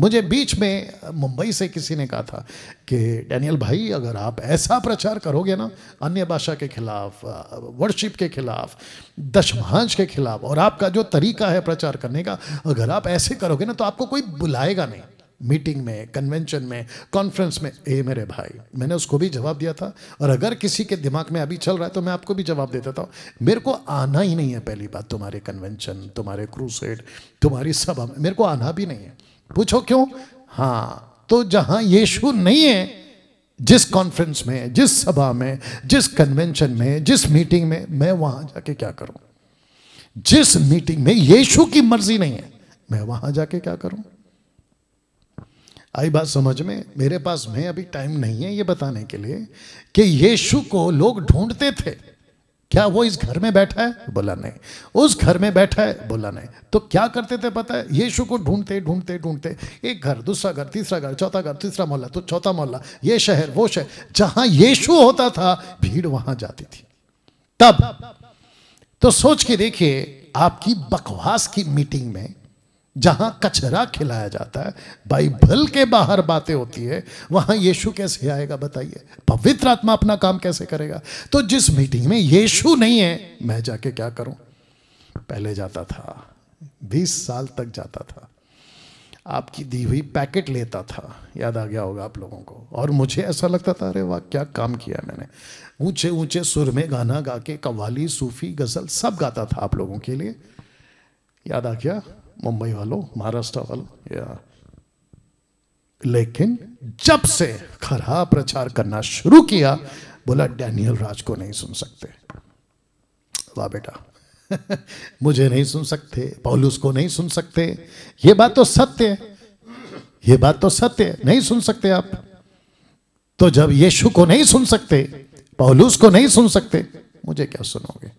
मुझे बीच में मुंबई से किसी ने कहा था कि डैनियल भाई अगर आप ऐसा प्रचार करोगे ना अन्य भाषा के खिलाफ वर्शिप के खिलाफ दशमांश के खिलाफ और आपका जो तरीका है प्रचार करने का अगर आप ऐसे करोगे ना तो आपको कोई बुलाएगा नहीं मीटिंग में कन्वेंशन में कॉन्फ्रेंस में ए मेरे भाई मैंने उसको भी जवाब दिया था और अगर किसी के दिमाग में अभी चल रहा है तो मैं आपको भी जवाब दे देता हूँ मेरे को आना ही नहीं है पहली बात तुम्हारे कन्वेंशन तुम्हारे क्रूसेड तुम्हारी सभा मेरे को आना भी नहीं है पूछो क्यों हाँ तो जहां यीशु नहीं है जिस कॉन्फ्रेंस में जिस सभा में जिस कन्वेंशन में जिस मीटिंग में मैं वहां जाके क्या करूं जिस मीटिंग में यीशु की मर्जी नहीं है मैं वहां जाके क्या करूं आई बात समझ में मेरे पास में अभी टाइम नहीं है ये बताने के लिए कि यीशु को लोग ढूंढते थे क्या वो इस घर में बैठा है बोला नहीं उस घर में बैठा है बोला नहीं तो क्या करते थे पता है यीशु को ढूंढते ढूंढते ढूंढते एक घर दूसरा घर तीसरा घर चौथा घर तीसरा मोहल्ला तो चौथा मोहल्ला ये शहर वो शहर जहां यीशु होता था भीड़ वहां जाती थी तब तो सोच के देखिए आपकी बकवास की मीटिंग में जहां कचरा खिलाया जाता है बाइबल के बाहर बातें होती है वहां यीशु कैसे आएगा बताइए पवित्र आत्मा अपना काम कैसे करेगा तो जिस मीटिंग में यीशु नहीं है मैं जाके क्या करूं पहले जाता था बीस साल तक जाता था आपकी दी हुई पैकेट लेता था याद आ गया होगा आप लोगों को और मुझे ऐसा लगता था अरे वाह क्या काम किया मैंने ऊंचे ऊंचे सुर में गाना गा के कवाली सूफी गज़ल सब गाता था आप लोगों के लिए याद आ गया मुंबई वालों महाराष्ट्र वालों या लेकिन जब से खरा प्रचार करना शुरू किया बोला डैनियल राज को नहीं सुन सकते वाह बेटा मुझे नहीं सुन सकते पौलूस को नहीं सुन सकते ये बात तो सत्य है ये बात तो सत्य है नहीं सुन सकते आप तो जब यीशु को नहीं सुन सकते पौलूस को नहीं सुन सकते मुझे क्या सुनोगे